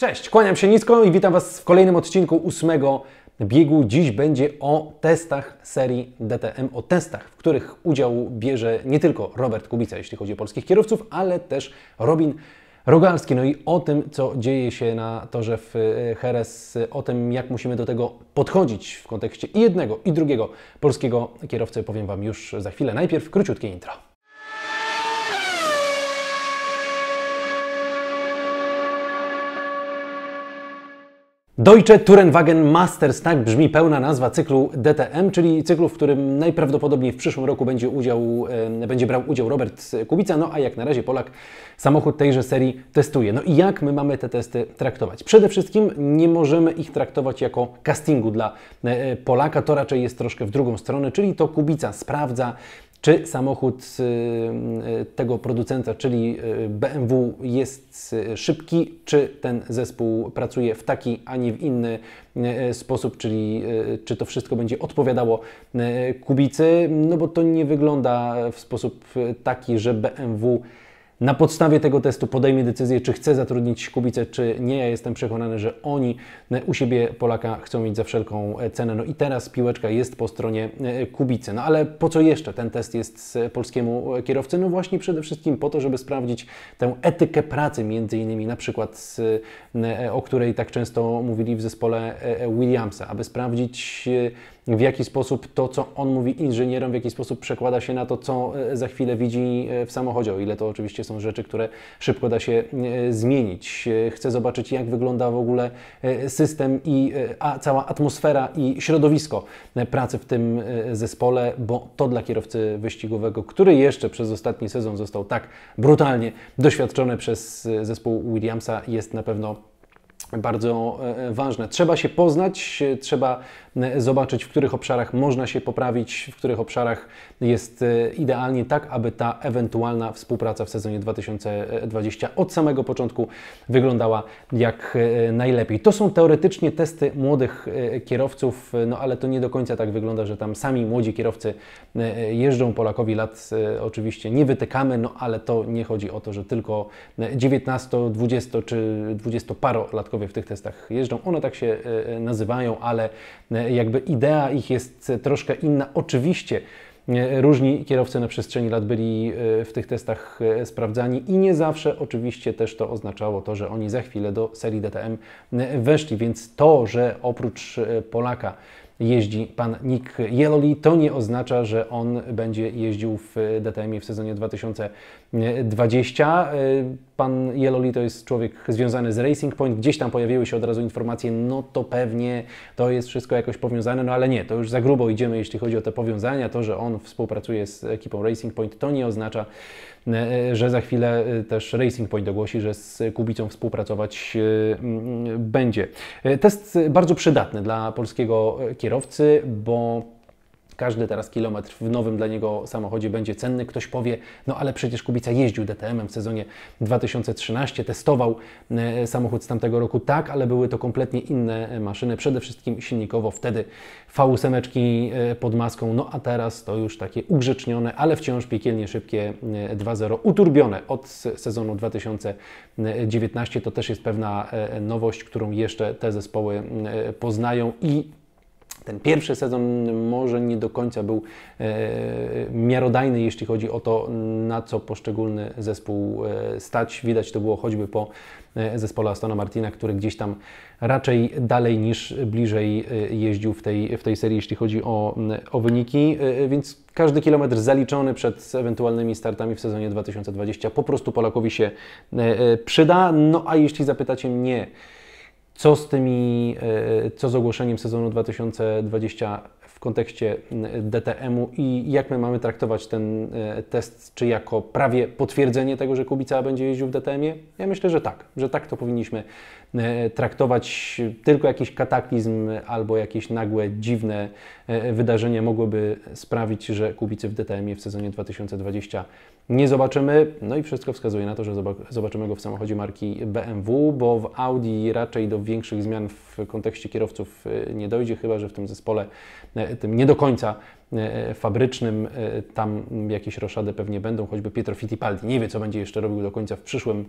Cześć, kłaniam się nisko i witam Was w kolejnym odcinku ósmego biegu. Dziś będzie o testach serii DTM, o testach, w których udział bierze nie tylko Robert Kubica, jeśli chodzi o polskich kierowców, ale też Robin Rogalski. No i o tym, co dzieje się na torze w e, Jerez, o tym, jak musimy do tego podchodzić w kontekście i jednego, i drugiego polskiego kierowcy, powiem Wam już za chwilę. Najpierw króciutkie intro. Deutsche Tourenwagen Masters, tak brzmi pełna nazwa cyklu DTM, czyli cyklu, w którym najprawdopodobniej w przyszłym roku będzie, udział, e, będzie brał udział Robert Kubica, no a jak na razie Polak samochód tejże serii testuje. No i jak my mamy te testy traktować? Przede wszystkim nie możemy ich traktować jako castingu dla e, Polaka, to raczej jest troszkę w drugą stronę, czyli to Kubica sprawdza, czy samochód y, y, tego producenta, czyli y, BMW, jest szybki, czy ten zespół pracuje w taki, a nie w inny sposób, czyli czy to wszystko będzie odpowiadało Kubicy, no bo to nie wygląda w sposób taki, że BMW na podstawie tego testu podejmie decyzję, czy chce zatrudnić Kubicę, czy nie. Ja jestem przekonany, że oni u siebie Polaka chcą mieć za wszelką cenę. No i teraz piłeczka jest po stronie e, Kubicy. No ale po co jeszcze ten test jest polskiemu e, kierowcy? No właśnie przede wszystkim po to, żeby sprawdzić tę etykę pracy między innymi, na przykład e, o której tak często mówili w zespole Williamsa, aby sprawdzić w jaki sposób to, co on mówi inżynierom, w jaki sposób przekłada się na to, co e, za chwilę widzi e, w samochodzie, o ile to oczywiście są rzeczy, które szybko da się e, zmienić. Chcę zobaczyć, jak wygląda w ogóle system i cała atmosfera i środowisko pracy w tym zespole, bo to dla kierowcy wyścigowego, który jeszcze przez ostatni sezon został tak brutalnie doświadczony przez zespół Williamsa, jest na pewno bardzo e, e, ważne. Trzeba się poznać, e, trzeba zobaczyć, w których obszarach można się poprawić, w których obszarach jest idealnie, tak aby ta ewentualna współpraca w sezonie 2020 od samego początku wyglądała jak najlepiej. To są teoretycznie testy młodych kierowców, no ale to nie do końca tak wygląda, że tam sami młodzi kierowcy jeżdżą. Polakowi lat oczywiście nie wytykamy, no ale to nie chodzi o to, że tylko 19, 20 czy 20 parolatkowie w tych testach jeżdżą. One tak się e, e, nazywają, ale e, jakby idea ich jest troszkę inna. Oczywiście różni kierowcy na przestrzeni lat byli w tych testach sprawdzani i nie zawsze oczywiście też to oznaczało to, że oni za chwilę do serii DTM weszli, więc to, że oprócz Polaka jeździ pan Nick Jeloli, to nie oznacza, że on będzie jeździł w DTM w sezonie 2020. Pan Jeloli to jest człowiek związany z Racing Point, gdzieś tam pojawiły się od razu informacje, no to pewnie to jest wszystko jakoś powiązane, no ale nie, to już za grubo idziemy, jeśli chodzi o te powiązania. To, że on współpracuje z ekipą Racing Point, to nie oznacza, e, że za chwilę e, też Racing Point ogłosi, że z Kubicą współpracować e, będzie. Test bardzo przydatny dla polskiego kierowcy, bo każdy teraz kilometr w nowym dla niego samochodzie będzie cenny. Ktoś powie, no ale przecież Kubica jeździł DTM-em w sezonie 2013, testował e, samochód z tamtego roku. Tak, ale były to kompletnie inne e, maszyny, przede wszystkim silnikowo wtedy v semeczki e, pod maską, no a teraz to już takie ugrzecznione, ale wciąż piekielnie szybkie 2.0, uturbione od sezonu 2019. To też jest pewna nowość, którą jeszcze te zespoły poznają i ten pierwszy sezon może nie do końca był e, miarodajny, jeśli chodzi o to, na co poszczególny zespół e, stać. Widać to było choćby po e, zespole Astona Martina, który gdzieś tam raczej dalej niż bliżej jeździł w tej, w tej serii, jeśli chodzi o, o wyniki, więc każdy kilometr zaliczony przed ewentualnymi startami w sezonie 2020 po prostu Polakowi się przyda. No a jeśli zapytacie mnie, co z tymi, e, co z ogłoszeniem sezonu 2020 w kontekście DTM-u i jak my mamy traktować ten e, test, czy jako prawie potwierdzenie tego, że Kubica będzie jeździł w DTM-ie? Ja myślę, że tak, że tak to powinniśmy E, traktować tylko jakiś kataklizm albo jakieś nagłe, dziwne e, wydarzenie mogłoby sprawić, że Kubicy w DTM w sezonie 2020 nie zobaczymy. No i wszystko wskazuje na to, że zobaczymy go w samochodzie marki BMW, bo w Audi raczej do większych zmian w kontekście kierowców e, nie dojdzie, chyba że w tym zespole, tym nie do końca fabrycznym, tam jakieś roszady pewnie będą, choćby Pietro Fittipaldi. Nie wie, co będzie jeszcze robił do końca w przyszłym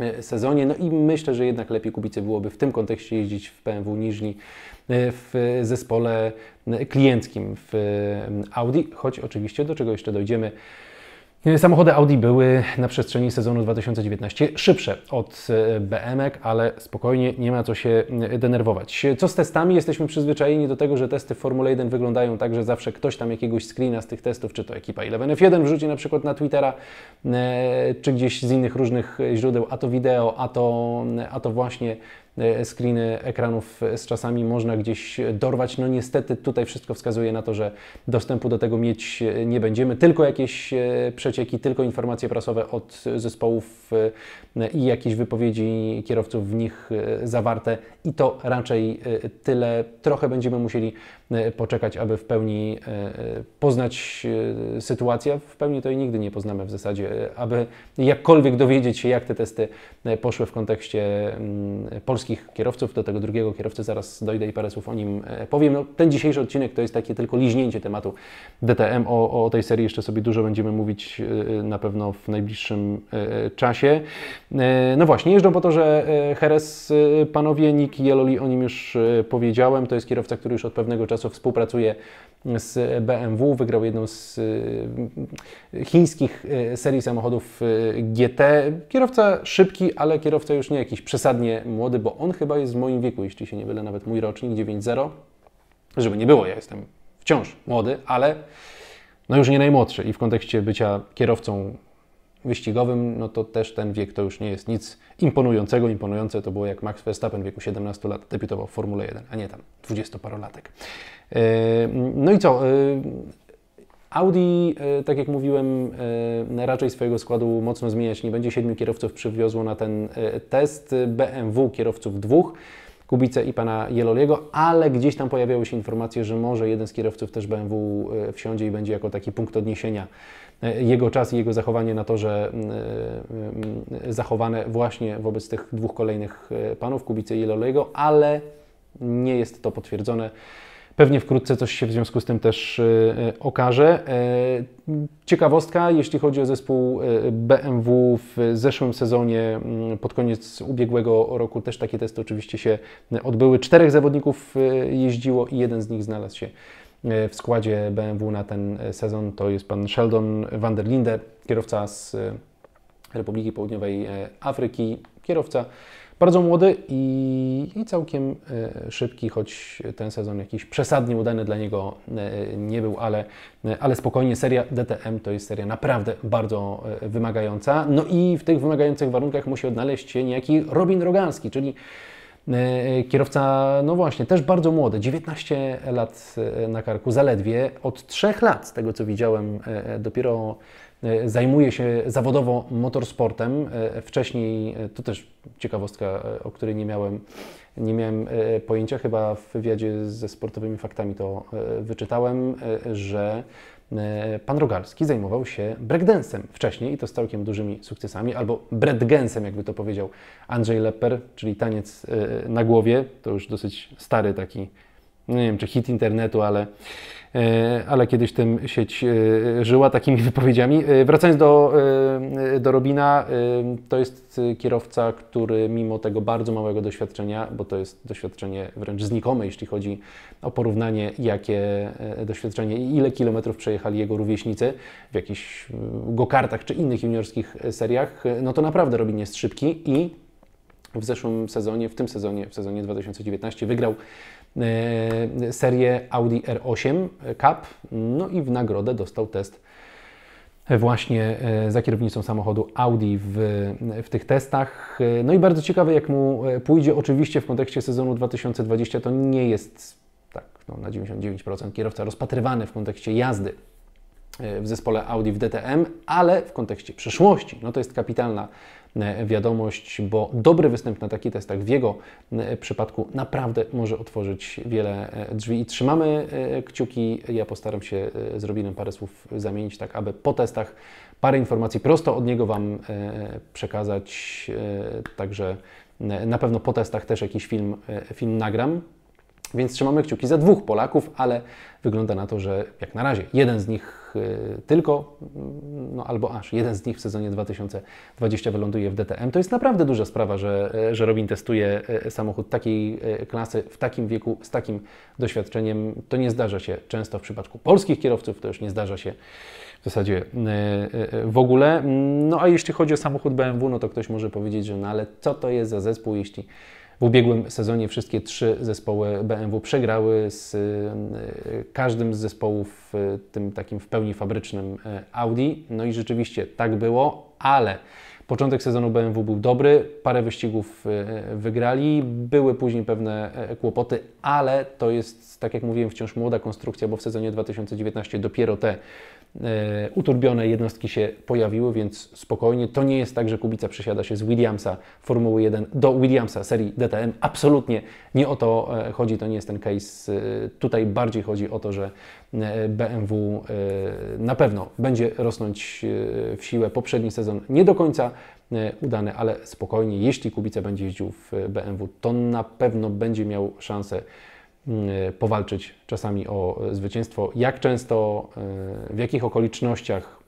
E, sezonie. No i myślę, że jednak lepiej Kubicy byłoby w tym kontekście jeździć w BMW Niżni e, w zespole e, klienckim w Audi, choć oczywiście do czego jeszcze dojdziemy Samochody Audi były na przestrzeni sezonu 2019 szybsze od e, BMW, ale spokojnie nie ma co się e, denerwować. Co z testami? Jesteśmy przyzwyczajeni do tego, że testy w Formule 1 wyglądają tak, że zawsze ktoś tam jakiegoś screena z tych testów, czy to ekipa 11F1 wrzuci na przykład na Twittera, e, czy gdzieś z innych różnych źródeł, a to wideo, a to, a to właśnie E, screeny ekranów z czasami można gdzieś dorwać. No niestety tutaj wszystko wskazuje na to, że dostępu do tego mieć e, nie będziemy. Tylko jakieś e, przecieki, tylko informacje prasowe od zespołów i jakieś wypowiedzi kierowców w nich zawarte i to raczej tyle. Trochę będziemy musieli poczekać, aby w pełni poznać sytuację. W pełni to i nigdy nie poznamy w zasadzie, aby jakkolwiek dowiedzieć się, jak te testy poszły w kontekście mm, polskiej polskich kierowców. Do tego drugiego kierowcy zaraz dojdę i parę słów o nim e, powiem. No, ten dzisiejszy odcinek to jest takie tylko liźnięcie tematu DTM. O, o tej serii jeszcze sobie dużo będziemy mówić e, na pewno w najbliższym e, czasie. No właśnie, jeżdżą po to, że Heres, panowie, Nick Jeloli, o nim już powiedziałem. To jest kierowca, który już od pewnego czasu współpracuje z BMW, wygrał jedną z y, chińskich y, serii samochodów y, GT. Kierowca szybki, ale kierowca już nie jakiś przesadnie młody, bo on chyba jest w moim wieku, jeśli się nie mylę, nawet mój rocznik 9.0. Żeby nie było, ja jestem wciąż młody, ale no już nie najmłodszy i w kontekście bycia kierowcą wyścigowym, no to też ten wiek to już nie jest nic imponującego. Imponujące to było jak Max Verstappen w wieku 17 lat debiutował w Formule 1, a nie tam 20-parolatek. E, no i co? E, Audi, e, tak jak mówiłem, raczej swojego składu mocno zmieniać nie będzie. Siedmiu kierowców przywiozło na ten test, BMW kierowców dwóch. Kubice i pana Jeloliego, ale gdzieś tam pojawiały się informacje, że może jeden z kierowców też BMW wsiądzie i będzie jako taki punkt odniesienia E, jego czas i jego zachowanie na torze mm, e, mm, zachowane właśnie wobec tych dwóch kolejnych e, panów, Kubicy i Lolego, ale nie jest to potwierdzone. Pewnie wkrótce coś się w związku z tym też okaże. Ciekawostka, jeśli chodzi o zespół BMW w zeszłym sezonie, mm, pod koniec ubiegłego roku też takie testy oczywiście się odbyły. Czterech zawodników jeździło i jeden z nich znalazł się w składzie BMW na ten e, sezon to jest pan Sheldon van der Linde, kierowca z e, Republiki Południowej e, Afryki, kierowca bardzo młody i, i, całkiem szybki, choć ten sezon jakiś przesadnie udany dla niego nie był, ale, ale spokojnie. Seria DTM to jest seria naprawdę bardzo wymagająca. No i w tych wymagających warunkach musi odnaleźć się niejaki Robin Roganski, czyli E, e, kierowca, no właśnie, też bardzo młody, 19 lat e, na karku, zaledwie od 3 lat, z tego co widziałem, dopiero zajmuje się zawodowo motorsportem. Wcześniej, to też ciekawostka, o której nie miałem, nie miałem pojęcia, chyba w wywiadzie ze sportowymi faktami to wyczytałem, że E, pan Rogalski zajmował się breakdance'em wcześniej i to z całkiem dużymi sukcesami, albo breakdance'em, jakby to powiedział Andrzej Leper, czyli taniec e, na głowie, to już dosyć stary taki, no nie wiem czy hit internetu, ale E, ale kiedyś tym sieć e, żyła takimi wypowiedziami. E, wracając do, do Robina, to jest kierowca, który mimo tego bardzo małego doświadczenia, bo to jest doświadczenie wręcz znikome, jeśli chodzi o porównanie, jakie doświadczenie i ile kilometrów przejechali jego rówieśnicy w jakichś gokartach czy innych juniorskich seriach, no to naprawdę Robin jest szybki i w zeszłym sezonie, w tym sezonie, w sezonie 2019 wygrał e, serię Audi R8 Cup, no i w nagrodę dostał test właśnie e, za kierownicą samochodu Audi w, w tych testach. E, no i bardzo ciekawe, jak mu pójdzie. Oczywiście w kontekście sezonu 2020 to nie jest tak no, na 99% kierowca rozpatrywany w kontekście jazdy w zespole Audi w DTM, ale w kontekście przyszłości, no to jest kapitalna E, wiadomość, bo dobry występ na takich testach tak w jego e, przypadku naprawdę może otworzyć wiele e, drzwi. I trzymamy kciuki. Ja postaram się z Robinem parę słów zamienić, tak aby po testach parę informacji prosto od niego Wam przekazać. Także na pewno po testach też jakiś film, film nagram. Więc trzymamy kciuki za dwóch Polaków, ale wygląda na to, że jak na razie jeden z nich y, tylko, mm, no albo aż jeden z nich w sezonie 2020 wyląduje w DTM. To jest naprawdę duża sprawa, że, e, że Robin testuje e, samochód takiej e, klasy, w takim wieku, z takim doświadczeniem. To nie zdarza się często w przypadku polskich kierowców, to już nie zdarza się w zasadzie w ogóle. Mm, no a jeśli chodzi o samochód BMW, no to ktoś może powiedzieć, że no ale co to jest za zespół, jeśli w ubiegłym sezonie wszystkie trzy zespoły BMW przegrały z y, y, każdym z zespołów, y, tym takim w pełni fabrycznym Audi. No i rzeczywiście tak było, ale Początek sezonu BMW był dobry, parę wyścigów e, wygrali, były później pewne e, kłopoty, ale to jest, tak jak mówiłem, wciąż młoda konstrukcja, bo w sezonie 2019 dopiero te e, uturbione jednostki się pojawiły, więc spokojnie. To nie jest tak, że Kubica przesiada się z Williamsa Formuły 1 do Williamsa serii DTM. Absolutnie nie o to chodzi, to nie jest ten case. Tutaj bardziej chodzi o to, że E, BMW e, na pewno będzie rosnąć e, w siłę. Poprzedni sezon nie do końca udany, ale spokojnie, jeśli Kubica będzie jeździł w BMW, to na pewno będzie miał szansę powalczyć czasami o zwycięstwo. Jak często, w jakich okolicznościach,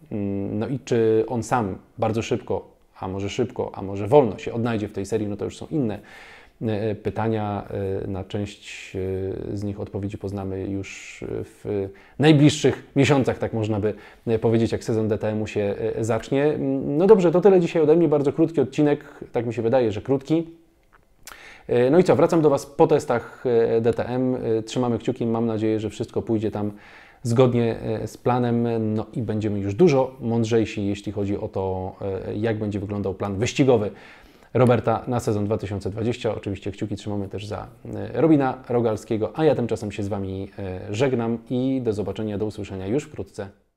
no i czy on sam bardzo szybko, a może szybko, a może wolno się odnajdzie w tej serii, no to już są inne E, e, pytania. E, na część z nich odpowiedzi poznamy już w najbliższych miesiącach, tak można by powiedzieć, jak sezon DTM-u się zacznie. No dobrze, to tyle dzisiaj ode mnie. Bardzo krótki odcinek, tak mi się wydaje, że krótki. No i co, wracam do Was po testach DTM. Trzymamy kciuki, mam nadzieję, że wszystko pójdzie tam zgodnie z planem, no i będziemy już dużo mądrzejsi, jeśli chodzi o to, jak będzie wyglądał plan wyścigowy Roberta na sezon 2020. Oczywiście kciuki trzymamy też za e, Robina Rogalskiego, a ja tymczasem się z Wami e, żegnam i do zobaczenia, do usłyszenia już wkrótce.